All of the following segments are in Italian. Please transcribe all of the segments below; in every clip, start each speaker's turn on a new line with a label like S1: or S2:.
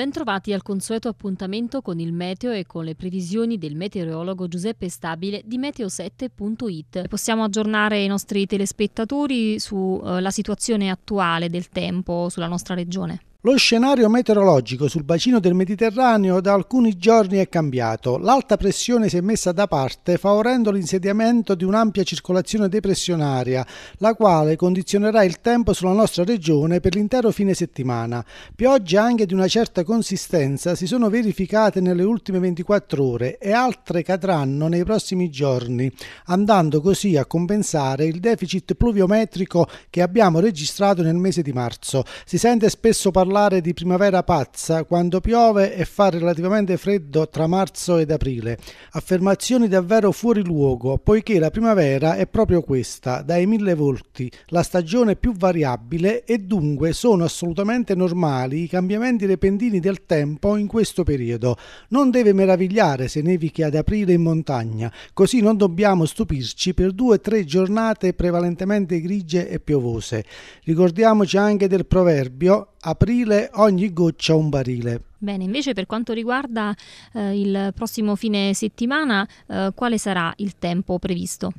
S1: Bentrovati al consueto appuntamento con il meteo e con le previsioni del meteorologo Giuseppe Stabile di meteo7.it. Possiamo aggiornare i nostri telespettatori sulla eh, situazione attuale del tempo sulla nostra regione.
S2: Lo scenario meteorologico sul bacino del Mediterraneo da alcuni giorni è cambiato. L'alta pressione si è messa da parte favorendo l'insediamento di un'ampia circolazione depressionaria, la quale condizionerà il tempo sulla nostra regione per l'intero fine settimana. Piogge anche di una certa consistenza si sono verificate nelle ultime 24 ore e altre cadranno nei prossimi giorni, andando così a compensare il deficit pluviometrico che abbiamo registrato nel mese di marzo. Si sente spesso parlare parlare di primavera pazza quando piove e fa relativamente freddo tra marzo ed aprile. Affermazioni davvero fuori luogo, poiché la primavera è proprio questa, dai mille volti, la stagione più variabile e dunque sono assolutamente normali i cambiamenti repentini del tempo in questo periodo. Non deve meravigliare se nevichi ad aprile in montagna, così non dobbiamo stupirci per due o tre giornate prevalentemente grigie e piovose. Ricordiamoci anche del proverbio aprile ogni goccia un barile.
S1: Bene, invece per quanto riguarda eh, il prossimo fine settimana, eh, quale sarà il tempo previsto?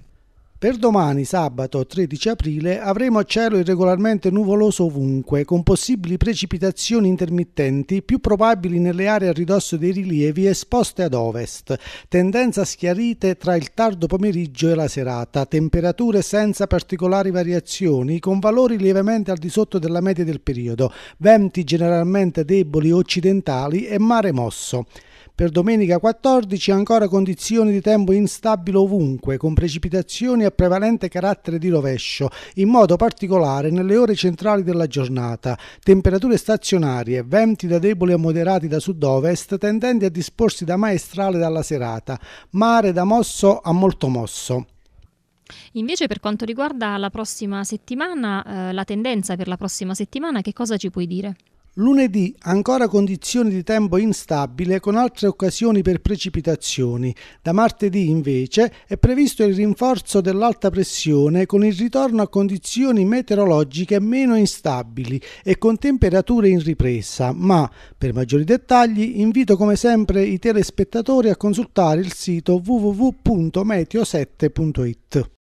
S2: Per domani, sabato 13 aprile, avremo cielo irregolarmente nuvoloso ovunque, con possibili precipitazioni intermittenti più probabili nelle aree a ridosso dei rilievi esposte ad ovest, tendenza schiarite tra il tardo pomeriggio e la serata, temperature senza particolari variazioni, con valori lievemente al di sotto della media del periodo, venti generalmente deboli occidentali e mare mosso. Per domenica 14 ancora condizioni di tempo instabile ovunque, con precipitazioni a prevalente carattere di rovescio, in modo particolare nelle ore centrali della giornata. Temperature stazionarie, venti da deboli a moderati da sud-ovest, tendenti a disporsi da maestrale dalla serata, mare da mosso a molto mosso.
S1: Invece per quanto riguarda la prossima settimana, eh, la tendenza per la prossima settimana, che cosa ci puoi dire?
S2: Lunedì ancora condizioni di tempo instabile con altre occasioni per precipitazioni. Da martedì invece è previsto il rinforzo dell'alta pressione con il ritorno a condizioni meteorologiche meno instabili e con temperature in ripresa, ma per maggiori dettagli invito come sempre i telespettatori a consultare il sito www.meteo7.it.